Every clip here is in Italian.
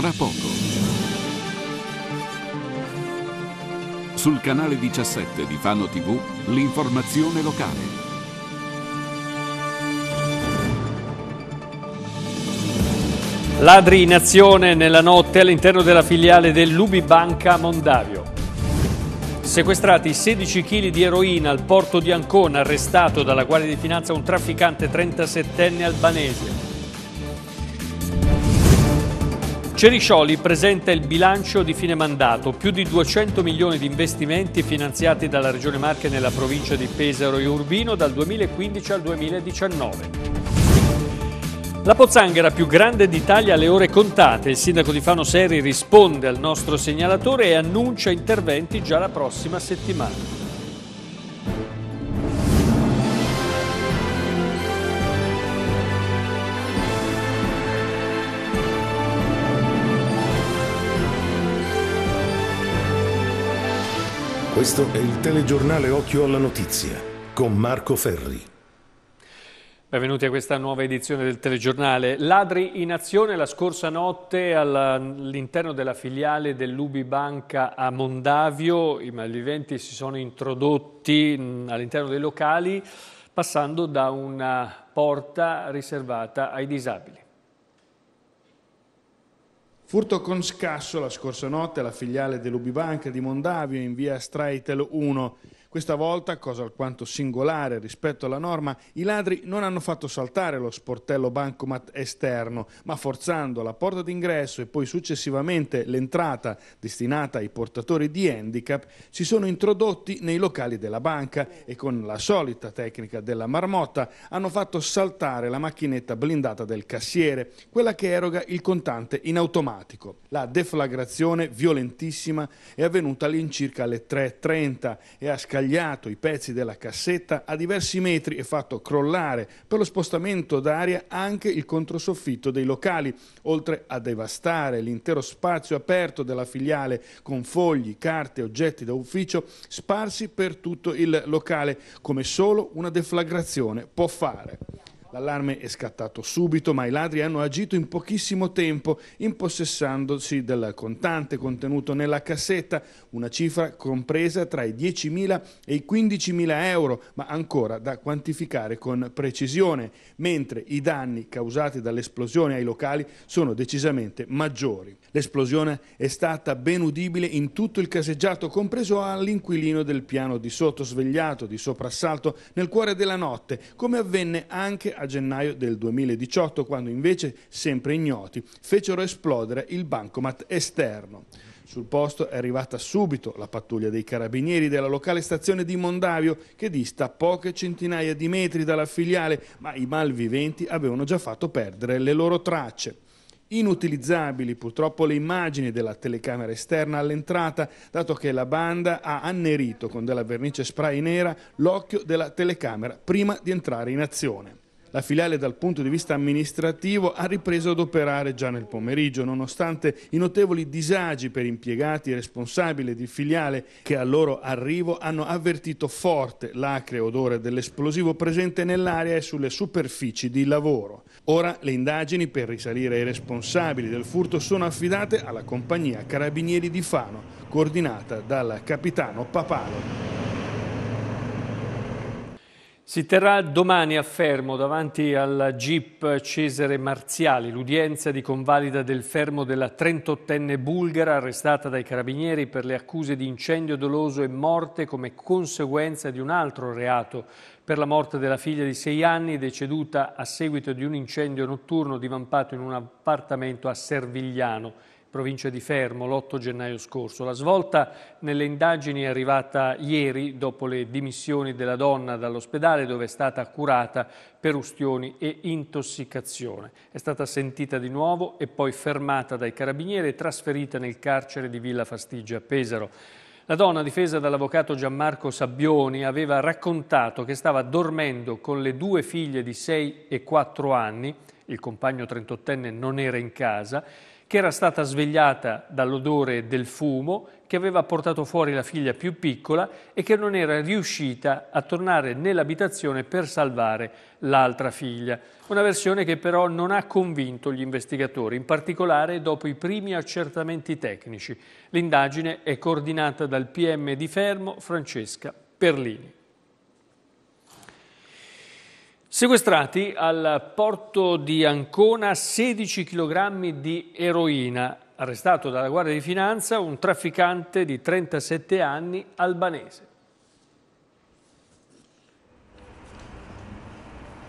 tra poco. Sul canale 17 di Fano TV, l'informazione locale. Ladri in azione nella notte all'interno della filiale dell'Ubibanca Mondavio. Sequestrati 16 kg di eroina al porto di Ancona, arrestato dalla Guardia di Finanza un trafficante 37enne albanese. Ceriscioli presenta il bilancio di fine mandato, più di 200 milioni di investimenti finanziati dalla Regione Marche nella provincia di Pesaro e Urbino dal 2015 al 2019. La pozzanghera più grande d'Italia alle ore contate, il sindaco di Fano Seri risponde al nostro segnalatore e annuncia interventi già la prossima settimana. Questo è il telegiornale Occhio alla Notizia con Marco Ferri. Benvenuti a questa nuova edizione del telegiornale. Ladri in azione la scorsa notte all'interno della filiale dell'Ubi Banca a Mondavio. I malviventi si sono introdotti all'interno dei locali passando da una porta riservata ai disabili. Furto con scasso la scorsa notte alla filiale dell'Ubibank di Mondavio in via Straitel 1. Questa volta, cosa alquanto singolare rispetto alla norma, i ladri non hanno fatto saltare lo sportello bancomat esterno, ma forzando la porta d'ingresso e poi successivamente l'entrata destinata ai portatori di handicap, si sono introdotti nei locali della banca e con la solita tecnica della marmotta hanno fatto saltare la macchinetta blindata del cassiere, quella che eroga il contante in automatico. La deflagrazione violentissima è avvenuta all'incirca alle 3.30 e ha scagliato tagliato i pezzi della cassetta a diversi metri e fatto crollare per lo spostamento d'aria anche il controsoffitto dei locali, oltre a devastare l'intero spazio aperto della filiale con fogli, carte, e oggetti da ufficio sparsi per tutto il locale, come solo una deflagrazione può fare. L'allarme è scattato subito, ma i ladri hanno agito in pochissimo tempo, impossessandosi del contante contenuto nella cassetta, una cifra compresa tra i 10.000 e i 15.000 euro, ma ancora da quantificare con precisione, mentre i danni causati dall'esplosione ai locali sono decisamente maggiori. L'esplosione è stata ben udibile in tutto il caseggiato, compreso all'inquilino del piano di sotto, svegliato di soprassalto nel cuore della notte, come avvenne anche al gennaio del 2018, quando invece sempre ignoti fecero esplodere il bancomat esterno. Sul posto è arrivata subito la pattuglia dei carabinieri della locale stazione di Mondavio che dista poche centinaia di metri dalla filiale, ma i malviventi avevano già fatto perdere le loro tracce. Inutilizzabili purtroppo le immagini della telecamera esterna all'entrata, dato che la banda ha annerito con della vernice spray nera l'occhio della telecamera prima di entrare in azione. La filiale dal punto di vista amministrativo ha ripreso ad operare già nel pomeriggio, nonostante i notevoli disagi per impiegati e responsabili di filiale che al loro arrivo hanno avvertito forte l'acre odore dell'esplosivo presente nell'area e sulle superfici di lavoro. Ora le indagini per risalire ai responsabili del furto sono affidate alla compagnia Carabinieri di Fano, coordinata dal capitano Papalo. Si terrà domani a Fermo, davanti alla GIP Cesare Marziali, l'udienza di convalida del fermo della 38enne bulgara arrestata dai carabinieri per le accuse di incendio doloso e morte come conseguenza di un altro reato per la morte della figlia di sei anni deceduta a seguito di un incendio notturno divampato in un appartamento a Servigliano provincia di Fermo l'8 gennaio scorso. La svolta nelle indagini è arrivata ieri dopo le dimissioni della donna dall'ospedale dove è stata curata per ustioni e intossicazione. È stata sentita di nuovo e poi fermata dai carabinieri e trasferita nel carcere di Villa Fastigia a Pesaro. La donna, difesa dall'avvocato Gianmarco Sabbioni, aveva raccontato che stava dormendo con le due figlie di 6 e 4 anni, il compagno 38enne non era in casa, che era stata svegliata dall'odore del fumo che aveva portato fuori la figlia più piccola e che non era riuscita a tornare nell'abitazione per salvare l'altra figlia. Una versione che però non ha convinto gli investigatori, in particolare dopo i primi accertamenti tecnici. L'indagine è coordinata dal PM di Fermo Francesca Perlini. Sequestrati al porto di Ancona 16 kg di eroina, arrestato dalla Guardia di Finanza un trafficante di 37 anni albanese.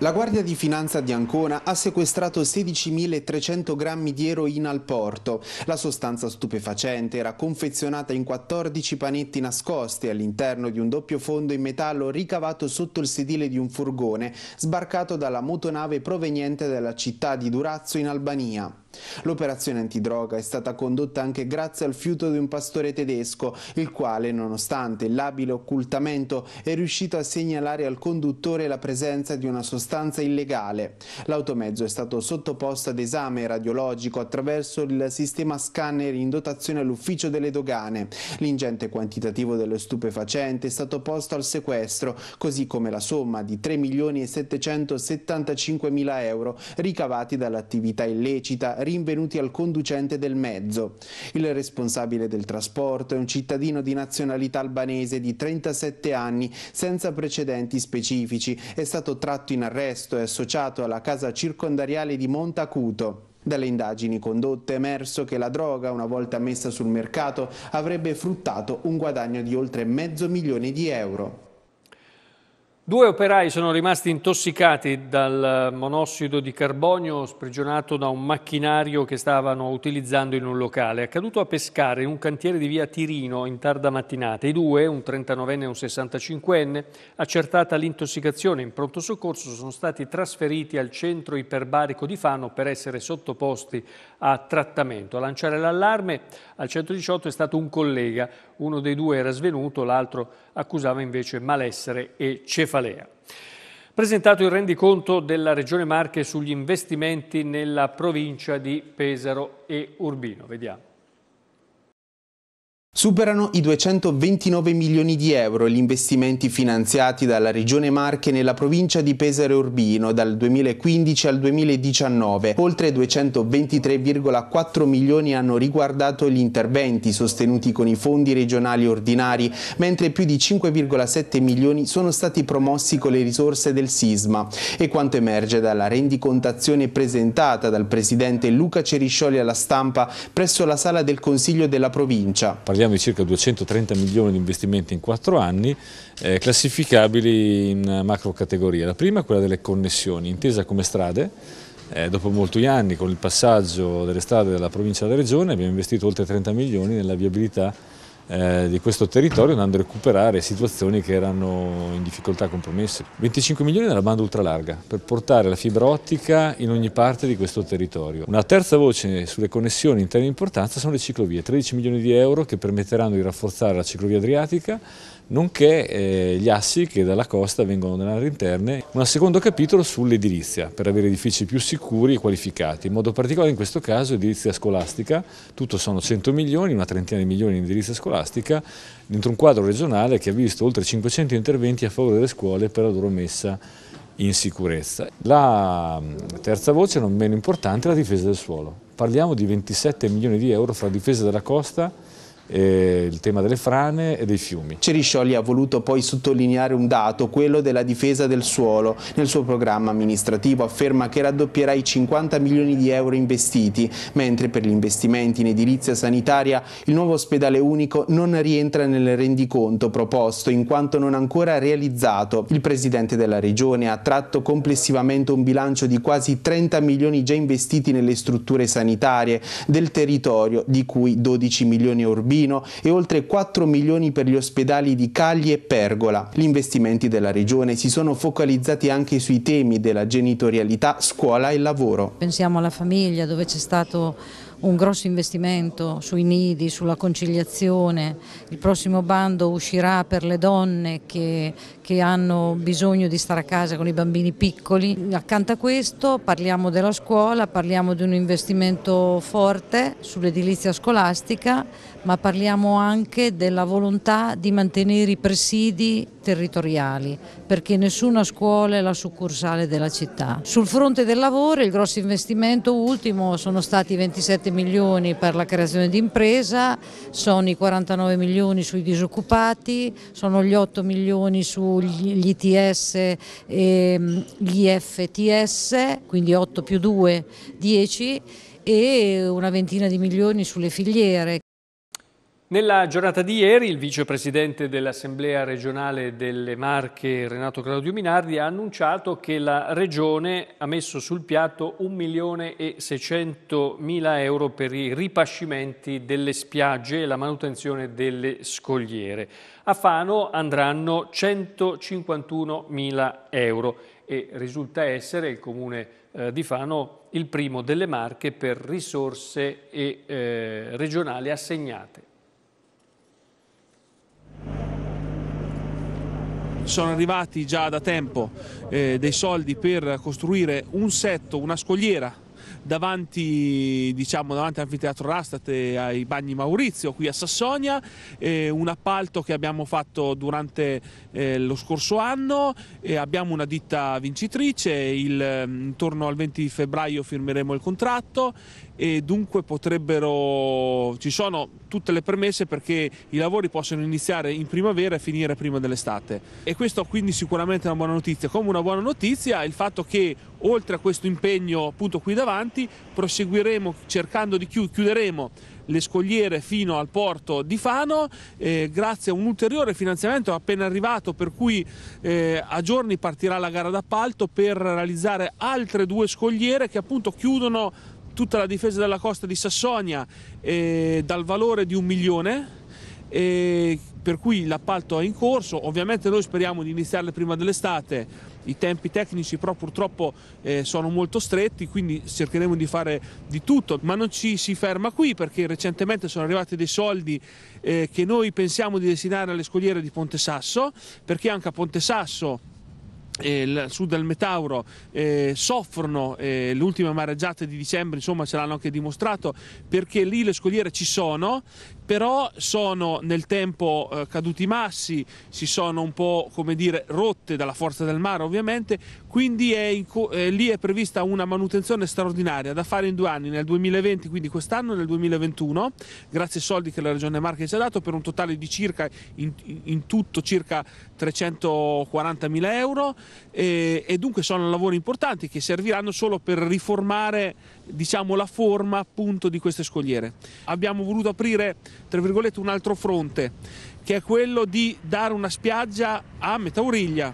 La Guardia di Finanza di Ancona ha sequestrato 16.300 grammi di eroina al porto. La sostanza stupefacente era confezionata in 14 panetti nascosti all'interno di un doppio fondo in metallo ricavato sotto il sedile di un furgone sbarcato dalla motonave proveniente dalla città di Durazzo in Albania. L'operazione antidroga è stata condotta anche grazie al fiuto di un pastore tedesco, il quale, nonostante l'abile occultamento, è riuscito a segnalare al conduttore la presenza di una sostanza illegale. L'automezzo è stato sottoposto ad esame radiologico attraverso il sistema scanner in dotazione all'ufficio delle dogane. L'ingente quantitativo dello stupefacente è stato posto al sequestro, così come la somma di 3 milioni e 775 mila euro ricavati dall'attività illecita rinvenuti al conducente del mezzo. Il responsabile del trasporto è un cittadino di nazionalità albanese di 37 anni senza precedenti specifici, è stato tratto in arresto e associato alla casa circondariale di Montacuto. Dalle indagini condotte è emerso che la droga, una volta messa sul mercato, avrebbe fruttato un guadagno di oltre mezzo milione di euro. Due operai sono rimasti intossicati dal monossido di carbonio sprigionato da un macchinario che stavano utilizzando in un locale. Accaduto a pescare in un cantiere di via Tirino in tarda mattinata. I due, un 39enne e un 65enne, accertata l'intossicazione in pronto soccorso, sono stati trasferiti al centro iperbarico di Fano per essere sottoposti a trattamento. A lanciare l'allarme al 118 è stato un collega. Uno dei due era svenuto, l'altro era accusava invece malessere e cefalea. Presentato il rendiconto della Regione Marche sugli investimenti nella provincia di Pesaro e Urbino. Vediamo. Superano i 229 milioni di euro gli investimenti finanziati dalla Regione Marche nella provincia di Pesaro Urbino dal 2015 al 2019. Oltre 223,4 milioni hanno riguardato gli interventi sostenuti con i fondi regionali ordinari, mentre più di 5,7 milioni sono stati promossi con le risorse del sisma. E quanto emerge dalla rendicontazione presentata dal presidente Luca Ceriscioli alla stampa presso la sala del Consiglio della provincia. Parliamo parliamo di circa 230 milioni di investimenti in quattro anni, eh, classificabili in macro categorie. La prima è quella delle connessioni, intesa come strade, eh, dopo molti anni con il passaggio delle strade dalla provincia alla regione abbiamo investito oltre 30 milioni nella viabilità eh, di questo territorio andando a recuperare situazioni che erano in difficoltà compromesse. 25 milioni nella banda ultralarga per portare la fibra ottica in ogni parte di questo territorio. Una terza voce sulle connessioni in termini di importanza sono le ciclovie, 13 milioni di euro che permetteranno di rafforzare la ciclovia adriatica nonché eh, gli assi che dalla costa vengono nelle aree interne. Un secondo capitolo sull'edilizia, per avere edifici più sicuri e qualificati, in modo particolare in questo caso edilizia scolastica, tutto sono 100 milioni, una trentina di milioni in edilizia scolastica, dentro un quadro regionale che ha visto oltre 500 interventi a favore delle scuole per la loro messa in sicurezza. La terza voce, non meno importante, è la difesa del suolo. Parliamo di 27 milioni di euro fra difesa della costa eh, il tema delle frane e dei fiumi. Ceriscioli ha voluto poi sottolineare un dato, quello della difesa del suolo. Nel suo programma amministrativo afferma che raddoppierà i 50 milioni di euro investiti, mentre per gli investimenti in edilizia sanitaria il nuovo ospedale unico non rientra nel rendiconto proposto in quanto non ancora realizzato. Il Presidente della Regione ha tratto complessivamente un bilancio di quasi 30 milioni già investiti nelle strutture sanitarie del territorio, di cui 12 milioni urbani Torino e oltre 4 milioni per gli ospedali di Cagli e Pergola. Gli investimenti della Regione si sono focalizzati anche sui temi della genitorialità, scuola e lavoro. Pensiamo alla famiglia dove c'è stato un grosso investimento sui nidi, sulla conciliazione, il prossimo bando uscirà per le donne che, che, hanno bisogno di stare a casa con i bambini piccoli. Accanto a questo parliamo della scuola, parliamo di un investimento forte sull'edilizia scolastica, ma parliamo anche della volontà di mantenere i presidi territoriali, perché nessuna scuola è la succursale della città. Sul fronte del lavoro il grosso investimento ultimo sono stati 27 milioni per la creazione di impresa, sono i 49 milioni sui disoccupati, sono gli 8 milioni sugli ITS e mm, gli FTS, quindi 8 più 2, 10 e una ventina di milioni sulle filiere. Nella giornata di ieri il vicepresidente dell'Assemblea regionale delle Marche, Renato Claudio Minardi, ha annunciato che la Regione ha messo sul piatto 1.600.000 euro per i ripascimenti delle spiagge e la manutenzione delle scogliere. A Fano andranno 151.000 euro e risulta essere il comune eh, di Fano il primo delle Marche per risorse e, eh, regionali assegnate sono arrivati già da tempo eh, dei soldi per costruire un setto, una scogliera davanti, diciamo, davanti all'anfiteatro Rastate ai bagni Maurizio qui a Sassonia, eh, un appalto che abbiamo fatto durante eh, lo scorso anno, eh, abbiamo una ditta vincitrice, il, mm, intorno al 20 febbraio firmeremo il contratto e dunque potrebbero, ci sono tutte le premesse perché i lavori possono iniziare in primavera e finire prima dell'estate e questo quindi sicuramente è una buona notizia, come una buona notizia è il fatto che oltre a questo impegno appunto qui davanti proseguiremo cercando di chiudere, chiuderemo le scogliere fino al porto di Fano eh, grazie a un ulteriore finanziamento appena arrivato per cui eh, a giorni partirà la gara d'appalto per realizzare altre due scogliere che appunto chiudono tutta la difesa della costa di Sassonia eh, dal valore di un milione eh, per cui l'appalto è in corso, ovviamente noi speriamo di iniziarle prima dell'estate, i tempi tecnici però purtroppo eh, sono molto stretti, quindi cercheremo di fare di tutto, ma non ci si ferma qui perché recentemente sono arrivati dei soldi eh, che noi pensiamo di destinare alle scogliere di Ponte Sasso, perché anche a Ponte Sasso eh, su del Metauro eh, soffrono eh, ultime mareggiate di dicembre, insomma ce l'hanno anche dimostrato, perché lì le scogliere ci sono, però sono nel tempo eh, caduti i massi, si sono un po' come dire rotte dalla forza del mare ovviamente, quindi è eh, lì è prevista una manutenzione straordinaria da fare in due anni, nel 2020, quindi quest'anno e nel 2021, grazie ai soldi che la Regione Marche ci ha dato per un totale di circa, in, in tutto circa 340 mila euro e, e dunque sono lavori importanti che serviranno solo per riformare diciamo, la forma appunto di queste scogliere. Abbiamo voluto aprire un altro fronte che è quello di dare una spiaggia a metà origlia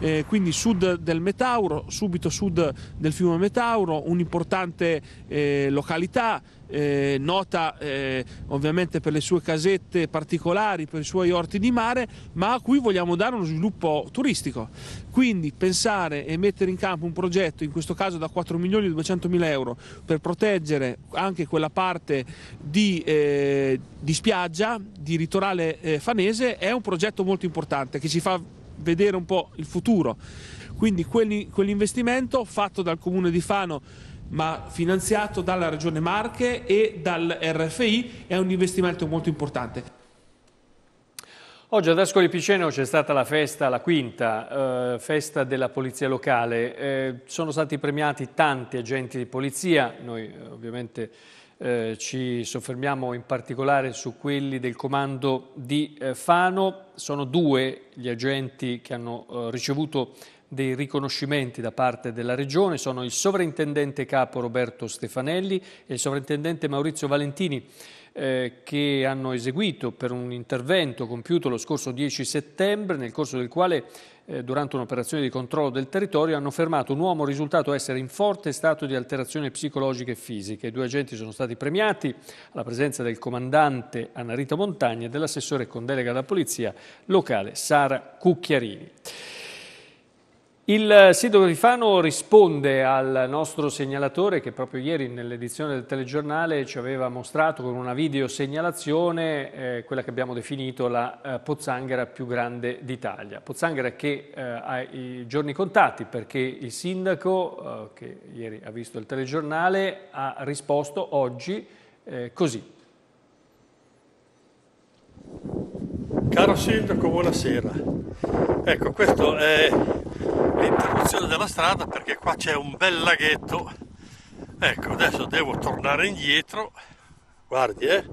eh, quindi sud del Metauro, subito sud del fiume Metauro, un'importante eh, località. Eh, nota eh, ovviamente per le sue casette particolari, per i suoi orti di mare, ma a cui vogliamo dare uno sviluppo turistico. Quindi pensare e mettere in campo un progetto, in questo caso da 4 milioni e 200 mila euro, per proteggere anche quella parte di, eh, di spiaggia, di litorale eh, fanese, è un progetto molto importante che ci fa vedere un po' il futuro. Quindi quell'investimento fatto dal comune di Fano ma finanziato dalla Regione Marche e dal RFI è un investimento molto importante. Oggi ad Ascoli Piceno c'è stata la festa, la quinta eh, festa della polizia locale. Eh, sono stati premiati tanti agenti di polizia, noi eh, ovviamente eh, ci soffermiamo in particolare su quelli del comando di eh, Fano. Sono due gli agenti che hanno eh, ricevuto dei riconoscimenti da parte della Regione sono il sovrintendente capo Roberto Stefanelli e il sovrintendente Maurizio Valentini eh, che hanno eseguito per un intervento compiuto lo scorso 10 settembre nel corso del quale eh, durante un'operazione di controllo del territorio hanno fermato un uomo risultato essere in forte stato di alterazione psicologica e fisica. I due agenti sono stati premiati alla presenza del comandante Anarita Montagna e dell'assessore con delega alla polizia locale Sara Cucchiarini. Il sindaco di Fano risponde al nostro segnalatore che proprio ieri nell'edizione del telegiornale ci aveva mostrato con una videosegnalazione eh, quella che abbiamo definito la eh, pozzanghera più grande d'Italia. Pozzanghera che eh, ha i giorni contati perché il sindaco eh, che ieri ha visto il telegiornale ha risposto oggi eh, così. Caro sindaco, buonasera. Ecco, questo è l'interruzione della strada perché qua c'è un bel laghetto ecco adesso devo tornare indietro guardi eh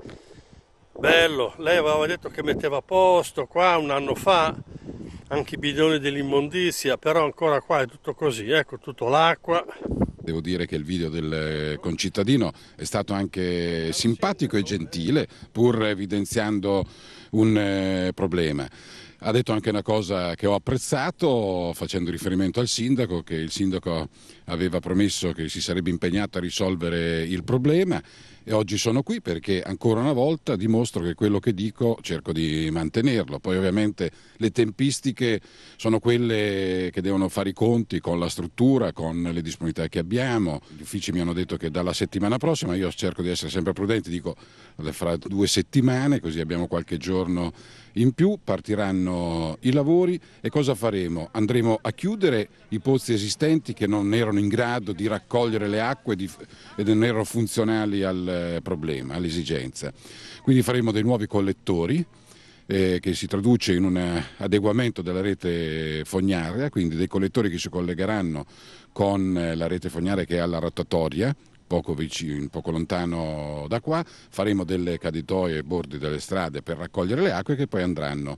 bello lei aveva detto che metteva a posto qua un anno fa anche i bidoni dell'immondizia però ancora qua è tutto così ecco tutto l'acqua devo dire che il video del concittadino è stato anche simpatico e gentile pur evidenziando un eh, problema ha detto anche una cosa che ho apprezzato facendo riferimento al sindaco, che il sindaco aveva promesso che si sarebbe impegnato a risolvere il problema e oggi sono qui perché ancora una volta dimostro che quello che dico cerco di mantenerlo. Poi ovviamente le tempistiche sono quelle che devono fare i conti con la struttura, con le disponibilità che abbiamo. Gli uffici mi hanno detto che dalla settimana prossima, io cerco di essere sempre prudente, dico fra due settimane così abbiamo qualche giorno in più partiranno i lavori e cosa faremo? Andremo a chiudere i pozzi esistenti che non erano in grado di raccogliere le acque e non erano funzionali al eh, problema, all'esigenza. Quindi faremo dei nuovi collettori eh, che si traduce in un eh, adeguamento della rete fognaria, quindi dei collettori che si collegheranno con eh, la rete fognaria che è alla rotatoria, poco, vicino, poco lontano da qua, faremo delle caditoie ai bordi delle strade per raccogliere le acque che poi andranno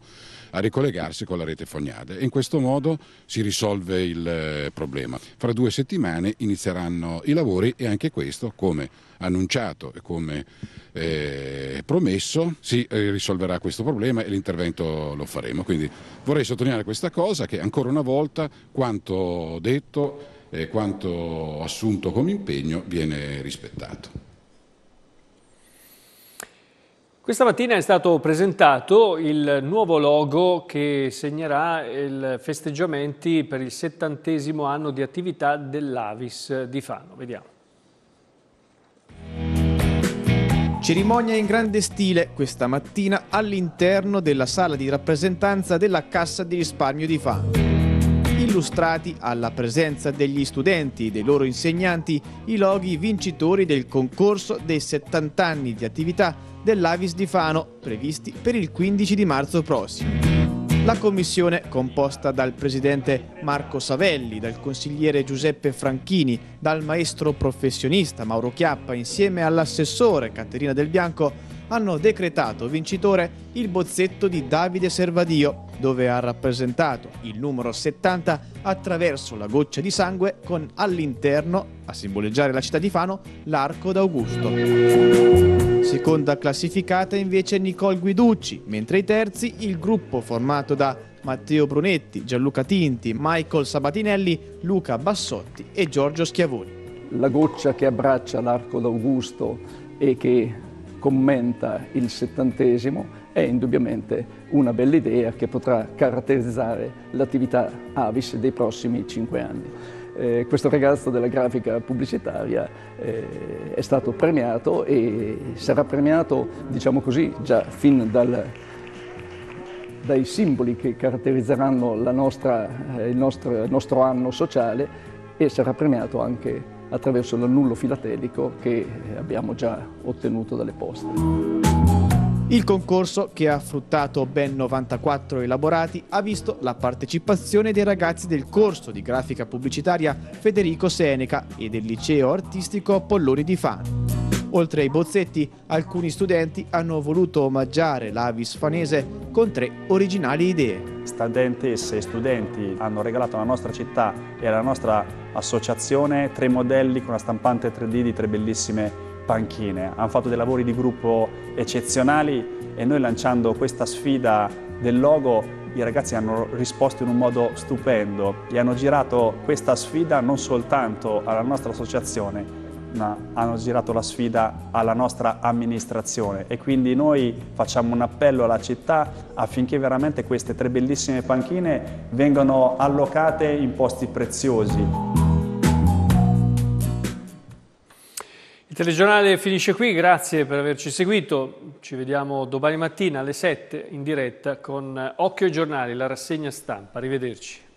a ricollegarsi con la rete fognade e in questo modo si risolve il eh, problema. Fra due settimane inizieranno i lavori e anche questo, come annunciato e come eh, promesso, si eh, risolverà questo problema e l'intervento lo faremo. Quindi vorrei sottolineare questa cosa che ancora una volta quanto detto eh, quanto assunto come impegno viene rispettato. Questa mattina è stato presentato il nuovo logo che segnerà i festeggiamenti per il settantesimo anno di attività dell'Avis di Fano. Vediamo. Cerimonia in grande stile questa mattina all'interno della sala di rappresentanza della Cassa di risparmio di Fano illustrati alla presenza degli studenti e dei loro insegnanti i loghi vincitori del concorso dei 70 anni di attività dell'Avis di Fano previsti per il 15 di marzo prossimo. La commissione, composta dal presidente Marco Savelli, dal consigliere Giuseppe Franchini, dal maestro professionista Mauro Chiappa, insieme all'assessore Caterina Del Bianco, hanno decretato vincitore il bozzetto di Davide Servadio, dove ha rappresentato il numero 70 attraverso la goccia di sangue con all'interno, a simboleggiare la città di Fano, l'arco d'Augusto. Seconda classificata invece Nicole Guiducci, mentre i terzi il gruppo formato da Matteo Brunetti, Gianluca Tinti, Michael Sabatinelli, Luca Bassotti e Giorgio Schiavoni. La goccia che abbraccia l'arco d'Augusto e che commenta il settantesimo è indubbiamente una bella idea che potrà caratterizzare l'attività Avis dei prossimi cinque anni. Eh, questo ragazzo della grafica pubblicitaria eh, è stato premiato e sarà premiato, diciamo così, già fin dal, dai simboli che caratterizzeranno nostra, eh, il nostro, nostro anno sociale e sarà premiato anche attraverso l'annullo filatelico che eh, abbiamo già ottenuto dalle poste. Il concorso, che ha fruttato ben 94 elaborati, ha visto la partecipazione dei ragazzi del corso di grafica pubblicitaria Federico Seneca e del liceo artistico Polloni di Fano. Oltre ai bozzetti, alcuni studenti hanno voluto omaggiare l'Avis fanese con tre originali idee. Studentesse e studenti hanno regalato alla nostra città e alla nostra associazione tre modelli con una stampante 3D di tre bellissime panchine. Hanno fatto dei lavori di gruppo eccezionali e noi lanciando questa sfida del logo i ragazzi hanno risposto in un modo stupendo e hanno girato questa sfida non soltanto alla nostra associazione hanno girato la sfida alla nostra amministrazione e quindi noi facciamo un appello alla città affinché veramente queste tre bellissime panchine vengano allocate in posti preziosi. Il telegiornale finisce qui, grazie per averci seguito, ci vediamo domani mattina alle 7 in diretta con Occhio ai giornali, la rassegna stampa, arrivederci.